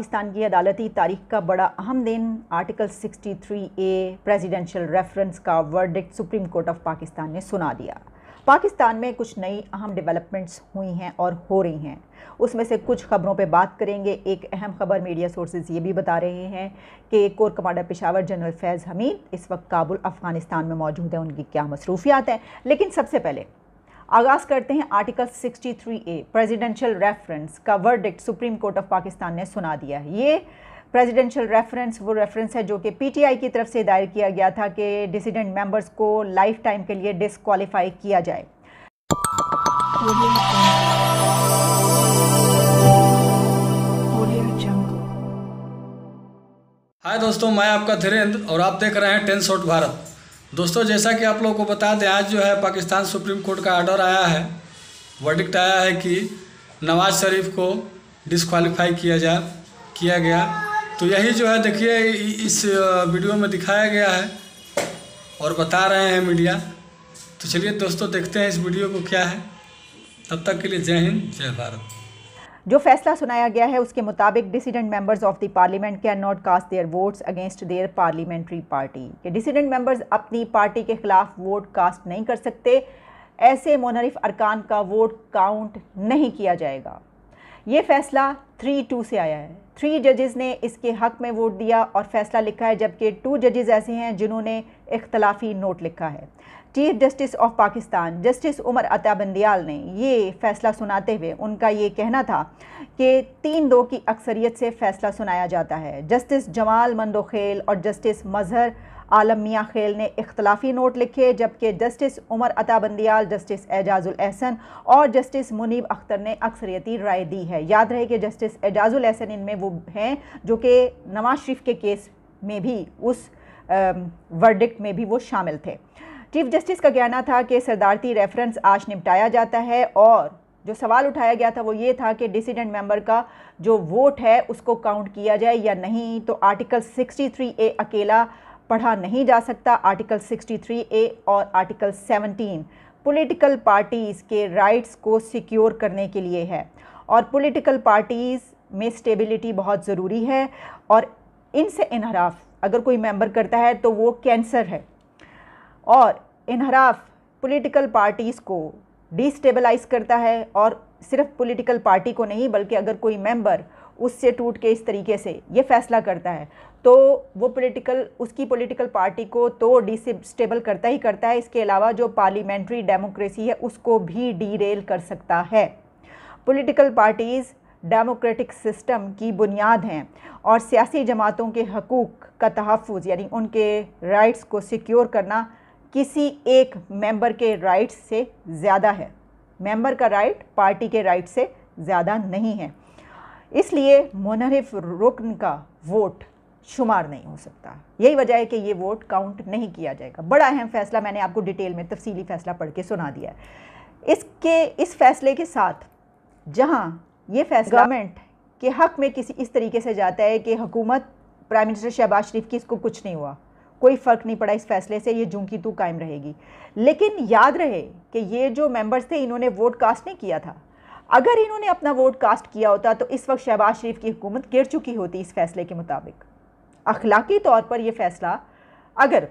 पाकिस्तान की अदालती तारीख का बड़ा अहम दिन आर्टिकल 63 ए प्रेसिडेंशियल रेफरेंस का verdict Supreme Court of Pakistan ने सुना दिया पाकिस्तान में कुछ नई अहम डेवलपमेंट्स हुई हैं और हो रही हैं उसमें से कुछ खबरों पे बात करेंगे एक अहम खबर मीडिया सोर्सेज ये भी बता रहे हैं कि core commander Peshawar general Faiz Hameed इस वक्त काबुल अफ़गानिस्तान में मौजूद है उनकी क्या मसरूफियात हैं लेकिन सबसे पहले आगाज करते हैं आर्टिकल 63 ए प्रेसिडेंशियल रेफरेंस का verdict Supreme Court of Pakistan ने सुना दिया है ये प्रेसिडेंशियल रेफरेंस वो रेफरेंस है जो कि पीटीआई की तरफ से दायर किया गया था कि डिसिडेंट मेंबर्स को लाइफ टाइम के लिए डिसक्वालीफाई किया जाए हाय दोस्तों मैं आपका धीरेन्द्र और आप देख रहे हैं टेन शॉट भारत दोस्तों जैसा कि आप लोगों को बता दें आज जो है पाकिस्तान सुप्रीम कोर्ट का ऑर्डर आया है वर्डिक्ट आया है कि नवाज शरीफ को डिसक्वालीफाई किया जा किया गया तो यही जो है देखिए इस वीडियो में दिखाया गया है और बता रहे हैं मीडिया तो चलिए दोस्तों देखते हैं इस वीडियो को क्या है तब तक के लिए जय हिंद जय भारत जो फैसला सुनाया गया है उसके मुताबिक dissident members of the parliament can not cast their votes against their parliamentary party कि डिसीडेंट मेंबर्स अपनी पार्टी के खिलाफ वोट कास्ट नहीं कर सकते ऐसे मोनरिफ अरकान का वोट काउंट नहीं किया जाएगा ये फैसला थ्री टू से आया है थ्री जजेस ने इसके हक में वोट दिया और फैसला लिखा है जबकि टू जजेस ऐसे हैं जिन्होंने इख्तलाफी नोट लिखा है chief justice of Pakistan justice Umar Atabandial ने ये फैसला सुनाते हुए उनका ये कहना था कि तीन दो की अक्सरियत से फैसला सुनाया जाता है जस्टिस जमाल मंदोखेल और जस्टिस मजहर आलम मियाँ खेल ने इख्तलाफी नोट लिखे जबकि जस्टिस उमर अताबंदियाल जस्टिस एजाजुल एहसन और जस्टिस मुनीब अख्तर ने अक्सरियती राय दी है याद रहे कि जस्टिस एजाजुल एहसन इनमें वो हैं जो कि नवाज शरीफ के केस में भी उस वर्डिक्ट में भी वो शामिल थे चीफ जस्टिस का कहना था कि सरदारती रेफरेंस आज निपटाया जाता है और जो सवाल उठाया गया था वो ये था कि डिसीडेंट मेंबर का जो वोट है उसको काउंट किया जाए या नहीं तो आर्टिकल 63 ए अकेला पढ़ा नहीं जा सकता आर्टिकल 63 ए और आर्टिकल 17 पॉलिटिकल पार्टीज़ के राइट्स को सिक्योर करने के लिए है और पॉलिटिकल पार्टीज़ में स्टेबिलिटी बहुत ज़रूरी है और इनसे इनहराफ अगर कोई मेंबर करता है तो वो कैंसर है और इनहराफ पॉलिटिकल पार्टीज़ को डिस्टेबलाइज करता है और सिर्फ पॉलिटिकल पार्टी को नहीं बल्कि अगर कोई मेंबर उससे टूट के इस तरीके से ये फैसला करता है तो वो पॉलिटिकल उसकी पॉलिटिकल पार्टी को तो डिस्टेबल करता ही करता है इसके अलावा जो पार्लियामेंट्री डेमोक्रेसी है उसको भी डीरेल कर सकता है पॉलिटिकल पार्टीज़ डेमोक्रेटिक सिस्टम की बुनियाद हैं और सियासी जमातों के हकूक़ का तहफ़ यानी उनके राइट्स को सिक्योर करना किसी एक मेंबर के राइट्स से ज़्यादा है मेंबर का राइट पार्टी के राइट से ज़्यादा नहीं है इसलिए मुनहरफ रुकन का वोट शुमार नहीं हो सकता यही वजह है कि ये वोट काउंट नहीं किया जाएगा बड़ा अहम फ़ैसला मैंने आपको डिटेल में तफसीली फ़ैसला पढ़ के सुना दिया है इसके इस फैसले के साथ जहाँ ये फैसला गवर्नमेंट के हक़ में किसी इस तरीके से जाता है कि हुकूमत प्राइम मिनिस्टर शहबाज शरीफ की इसको कुछ नहीं हुआ कोई फ़र्क नहीं पड़ा इस फैसले से ये झुंकी तू कायम रहेगी लेकिन याद रहे कि ये जो मेंबर्स थे इन्होंने वोट कास्ट नहीं किया था अगर इन्होंने अपना वोट कास्ट किया होता तो इस वक्त शहबाज शरीफ की हुकूमत गिर चुकी होती इस फैसले के मुताबिक अखलाकी तौर पर यह फ़ैसला अगर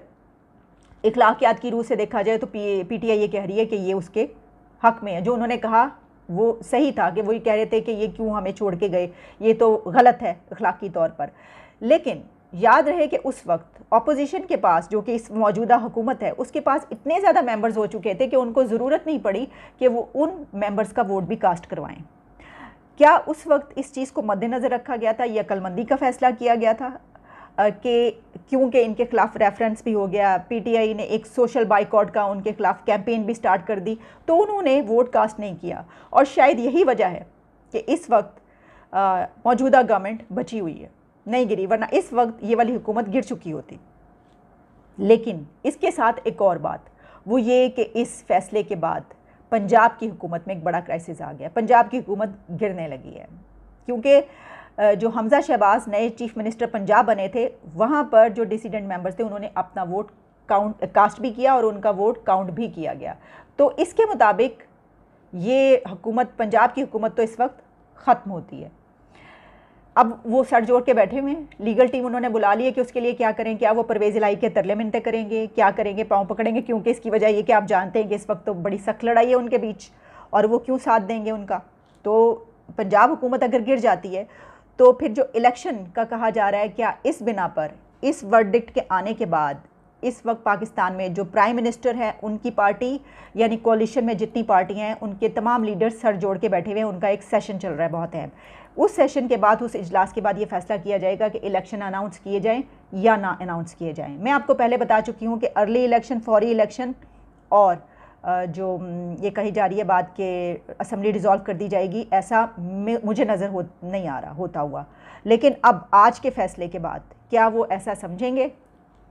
इखलाकियात की रूह से देखा जाए तो पी पी टी आई ये कह रही है कि ये उसके हक में है जो उन्होंने कहा वो सही था कि वो ये कह रहे थे कि ये क्यों हमें छोड़ के गए ये तो गलत है अखलाकी तौर पर लेकिन याद रहे कि उस वक्त अपोजिशन के पास जो कि इस मौजूदा हुकूमत है उसके पास इतने ज़्यादा मेंबर्स हो चुके थे कि उनको ज़रूरत नहीं पड़ी कि वो उन मेंबर्स का वोट भी कास्ट करवाएं क्या उस वक्त इस चीज़ को मद्देनज़र रखा गया था या कलमंदी का फ़ैसला किया गया था कि क्योंकि इनके खिलाफ रेफरेंस भी हो गया पीटीआई ने एक सोशल बाइकआउट का उनके खिलाफ कैंपेन भी स्टार्ट कर दी तो उन्होंने वोट कास्ट नहीं किया और शायद यही वजह है कि इस वक्त मौजूदा गवर्नमेंट बची हुई है नहीं गिरी वरना इस वक्त ये वाली हुकूमत गिर चुकी होती लेकिन इसके साथ एक और बात वो ये कि इस फैसले के बाद पंजाब की हुकूमत में एक बड़ा क्राइसिस आ गया पंजाब की हुकूमत गिरने लगी है क्योंकि जो हमजा शहबाज नए चीफ मिनिस्टर पंजाब बने थे वहाँ पर जो डिसीडेंट मेंबर्स थे उन्होंने अपना वोट काउंट कास्ट भी किया और उनका वोट काउंट भी किया गया तो इसके मुताबिक ये हुकूमत पंजाब की हुकूमत तो इस वक्त ख़त्म होती है अब वो सर जोड़ के बैठे हुए हैं लीगल टीम उन्होंने बुला लिया कि उसके लिए क्या करें क्या वो परवेज इलाई के तरले मिनते करेंगे क्या करेंगे पाँव पकड़ेंगे क्योंकि इसकी वजह ये कि आप जानते हैं कि इस वक्त तो बड़ी सख्त लड़ाई है उनके बीच और वो क्यों साथ देंगे उनका तो पंजाब हुकूमत अगर गिर जाती है तो फिर जो इलेक्शन का कहा जा रहा है क्या इस बिना पर इस वर्डिक्ट के आने के बाद इस वक्त पाकिस्तान में जो प्राइम मिनिस्टर हैं उनकी पार्टी यानी कोलिशन में जितनी पार्टियां हैं उनके तमाम लीडर्स सर जोड़ के बैठे हुए हैं उनका एक सेशन चल रहा है बहुत अहम उस सेशन के बाद उस इजलास के बाद ये फैसला किया जाएगा कि इलेक्शन अनाउंस किए जाएँ या ना अनाउंस किए जाएँ मैं आपको पहले बता चुकी हूँ कि अर्ली इलेक्शन फौरी इलेक्शन और जो ये कही जा रही है बात कि असम्बली डिज़ोल्व कर दी जाएगी ऐसा मुझे नज़र हो नहीं आ रहा होता हुआ लेकिन अब आज के फ़ैसले के बाद क्या वो ऐसा समझेंगे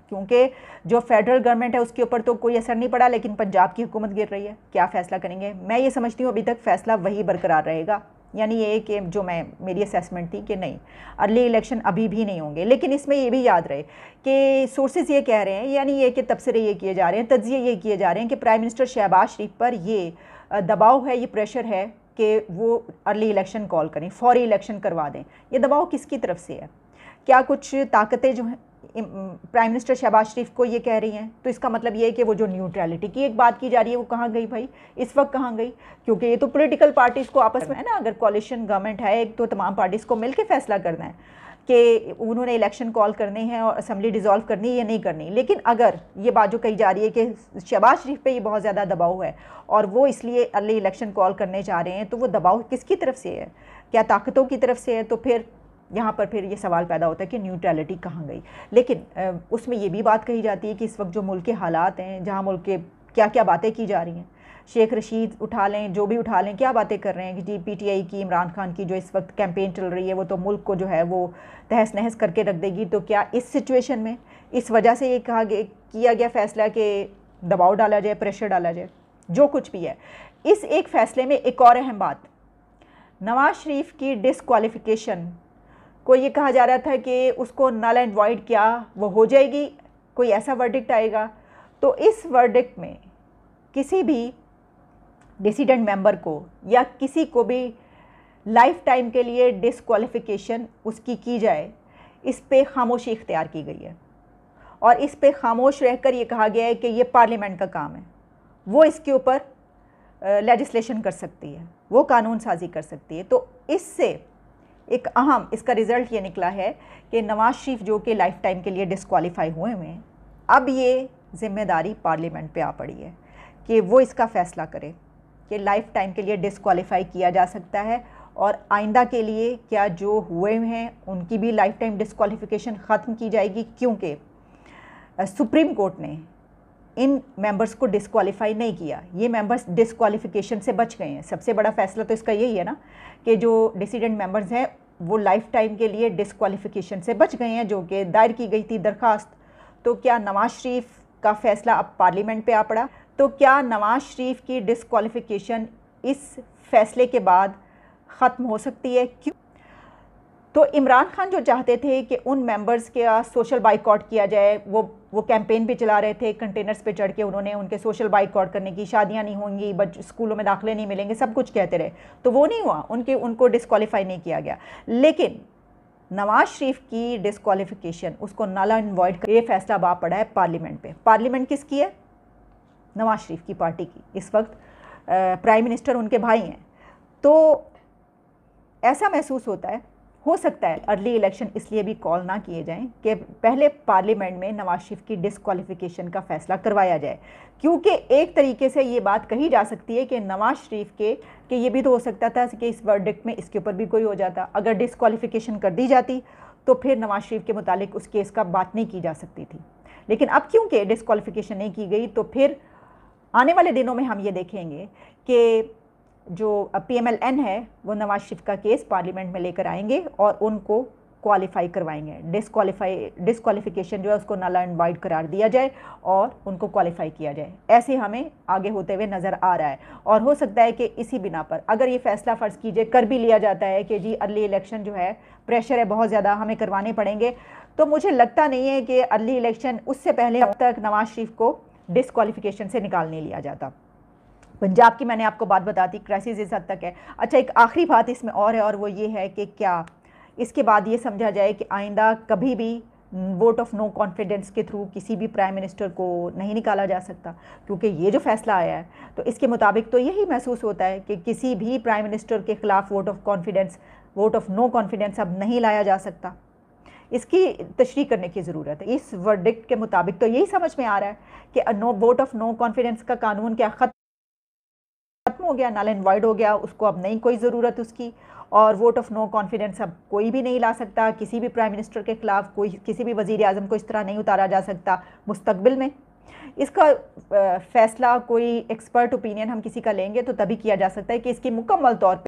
क्योंकि जो फेडरल गवर्नमेंट है उसके ऊपर तो कोई असर नहीं पड़ा लेकिन पंजाब की हुकूमत गिर रही है क्या फ़ैसला करेंगे मैं ये समझती हूँ अभी तक फ़ैसला वही बरकरार रहेगा यानी ये कि जो मैं मेरी असेसमेंट थी कि नहीं अर्ली इलेक्शन अभी भी नहीं होंगे लेकिन इसमें ये भी याद रहे कि सोर्सेज ये कह रहे हैं यानी ये कि तबसरे ये किए जा रहे हैं तजिए ये किए जा रहे हैं कि प्राइम मिनिस्टर शहबाज शरीफ पर ये दबाव है ये प्रेशर है कि वो अर्ली इलेक्शन कॉल करें फौरी इलेक्शन करवा दें ये दबाव किसकी तरफ से है क्या कुछ ताकतें जो हैं प्राइम मिनिस्टर शहबाज शरीफ को ये कह रही हैं तो इसका मतलब ये है कि वो जो न्यूट्रलिटी की एक बात की जा रही है वो कहाँ गई भाई इस वक्त कहाँ गई क्योंकि ये तो पॉलिटिकल पार्टीज़ को आपस में है ना अगर कॉलिशन गवर्नमेंट है एक तो तमाम पार्टीज़ को मिल फैसला करना है कि उन्होंने इलेक्शन कॉल करने हैं और असम्बली डिज़ोल्व करनी है या नहीं करनी लेकिन अगर ये बात जो कही जा रही है कि शहबाज शरीफ पे ये बहुत ज़्यादा दबाव है और वो इसलिए अर्ली इलेक्शन कॉल करने जा रहे हैं तो वो दबाव किसकी तरफ से है क्या ताकतों की तरफ से है तो फिर यहाँ पर फिर ये सवाल पैदा होता है कि न्यूट्रलिटी कहाँ गई लेकिन उसमें ये भी बात कही जाती है कि इस वक्त जो मुल्क के हालात हैं जहाँ मुल्क के क्या क्या बातें की जा रही हैं शेख रशीद उठा लें जो भी उठा लें क्या बातें कर रहे हैं कि जी पीटीआई की इमरान खान की जो इस वक्त कैंपेन चल रही है वो तो मुल्क को जो है वो तहस नहस करके रख देगी तो क्या इस सिचुएशन में इस वजह से ये कहा गया किया गया फ़ैसला कि दबाव डाला जाए प्रेशर डाला जाए जो कुछ भी है इस एक फ़ैसले में एक और अहम बात नवाज़ शरीफ की डिसक्वालिफ़िकेशन को ये कहा जा रहा था कि उसको नल एंड वाइड क्या वो हो जाएगी कोई ऐसा वर्डिक्ट आएगा तो इस वर्डिक्ट में किसी भी डिसीडेंट मेंबर को या किसी को भी लाइफ टाइम के लिए डिसक्वालिफ़िकेशन उसकी की जाए इस पे खामोशी इख्तियार की गई है और इस पे खामोश रहकर ये कहा गया है कि ये पार्लियामेंट का काम है वो इसके ऊपर लेजिस्लेशन कर सकती है वो कानून साजी कर सकती है तो इससे एक अहम इसका रिज़ल्ट ये निकला है कि नवाज शरीफ जो कि लाइफ टाइम के लिए डिसक्वालीफाई हुए हुए हैं अब ये ज़िम्मेदारी पार्लियामेंट पे आ पड़ी है कि वो इसका फ़ैसला करे कि लाइफ टाइम के लिए डिसक्वालीफाई किया जा सकता है और आइंदा के लिए क्या जो हुए हैं उनकी भी लाइफ टाइम डिसक्वालिफ़िकेशन ख़त्म की जाएगी क्योंकि सुप्रीम कोर्ट ने इन मेंबर्स को डिसक्वालीफाई नहीं किया ये मेंबर्स डिसक्वालिफिकेशन से बच गए हैं सबसे बड़ा फैसला तो इसका यही है ना कि जो डिसीडेंट मेंबर्स हैं वो लाइफ टाइम के लिए डिसक्वालिफिकेशन से बच गए हैं जो कि दायर की गई थी दरख्वास्त तो क्या नवाज शरीफ का फैसला अब पार्लियामेंट पर आ पड़ा तो क्या नवाज शरीफ की डिसक्वालिफिकेशन इस फैसले के बाद ख़त्म हो सकती है क्यों तो इमरान खान जो चाहते थे कि उन मेंबर्स के सोशल बाइकआउट किया जाए वो वो कैंपेन भी चला रहे थे कंटेनर्स पे चढ़ के उन्होंने उनके सोशल बाइकआउट करने की शादियां नहीं होंगी बच स्कूलों में दाखिले नहीं मिलेंगे सब कुछ कहते रहे तो वो नहीं हुआ उनके उनको डिसक्वालीफाई नहीं किया गया लेकिन नवाज शरीफ की डिसक्वालिफिकेशन उसको नाला इन्वॉइड कर ये फैसला बा पड़ा है पार्लियामेंट पर पार्लियामेंट किसकी है नवाज शरीफ की पार्टी की इस वक्त प्राइम मिनिस्टर उनके भाई हैं तो ऐसा महसूस होता है हो सकता है अर्ली इलेक्शन इसलिए भी कॉल ना किए जाएं कि पहले पार्लियामेंट में नवाज शरीफ की डिसक्वालिफिकेशन का फैसला करवाया जाए क्योंकि एक तरीके से ये बात कही जा सकती है कि नवाज शरीफ के कि ये भी तो हो सकता था कि इस वर्डिक्ट में इसके ऊपर भी कोई हो जाता अगर डिसक्वालिफिकेशन कर दी जाती तो फिर नवाज शरीफ के मुतालिक उस केस का बात नहीं की जा सकती थी लेकिन अब क्योंकि डिसक्वालिफिकेशन नहीं की गई तो फिर आने वाले दिनों में हम ये देखेंगे कि जो पी एम एल एन है वो नवाज शरीफ का केस पार्लियामेंट में लेकर आएंगे और उनको क्वालिफाई करवाएंगे डिसक्वालीफाई डिसक्वालिफिकेशन जो है उसको नला एंड वाइड करार दिया जाए और उनको क्वालिफाई किया जाए ऐसे हमें आगे होते हुए नज़र आ रहा है और हो सकता है कि इसी बिना पर अगर ये फैसला फ़र्ज़ कीजिए कर भी लिया जाता है कि जी अर्ली इलेक्शन जो है प्रेशर है बहुत ज़्यादा हमें करवाने पड़ेंगे तो मुझे लगता नहीं है कि अर्ली इलेक्शन उससे पहले अब तक नवाज शरीफ को डिसक्वालिफिकेशन से निकालने लिया जाता पंजाब की मैंने आपको बात बता दी क्राइसिस इस हद तक है अच्छा एक आखिरी बात इसमें और है और वो ये है कि क्या इसके बाद ये समझा जाए कि आइंदा कभी भी वोट ऑफ नो कॉन्फिडेंस के थ्रू किसी भी प्राइम मिनिस्टर को नहीं निकाला जा सकता क्योंकि ये जो फैसला आया है तो इसके मुताबिक तो यही महसूस होता है कि किसी भी प्राइम मिनिस्टर के ख़िलाफ़ vote of confidence vote of no confidence अब नहीं लाया जा सकता इसकी तशरी करने की ज़रूरत है इस वर्डिक्ट के मुताबिक तो यही समझ में आ रहा है कि no vote of no confidence का कानून क्या ख़त्म खत्म हो गया नल एंड वाइड हो गया उसको अब नहीं कोई ज़रूरत उसकी और वोट ऑफ नो कॉन्फिडेंस अब कोई भी नहीं ला सकता किसी भी प्राइम मिनिस्टर के ख़िलाफ़ कोई किसी भी वजीर अजम को इस तरह नहीं उतारा जा सकता मुस्तबिल में इसका फ़ैसला कोई एक्सपर्ट ओपिनियन हम किसी का लेंगे तो तभी किया जा सकता है कि इसकी मुकम्मल तौर पर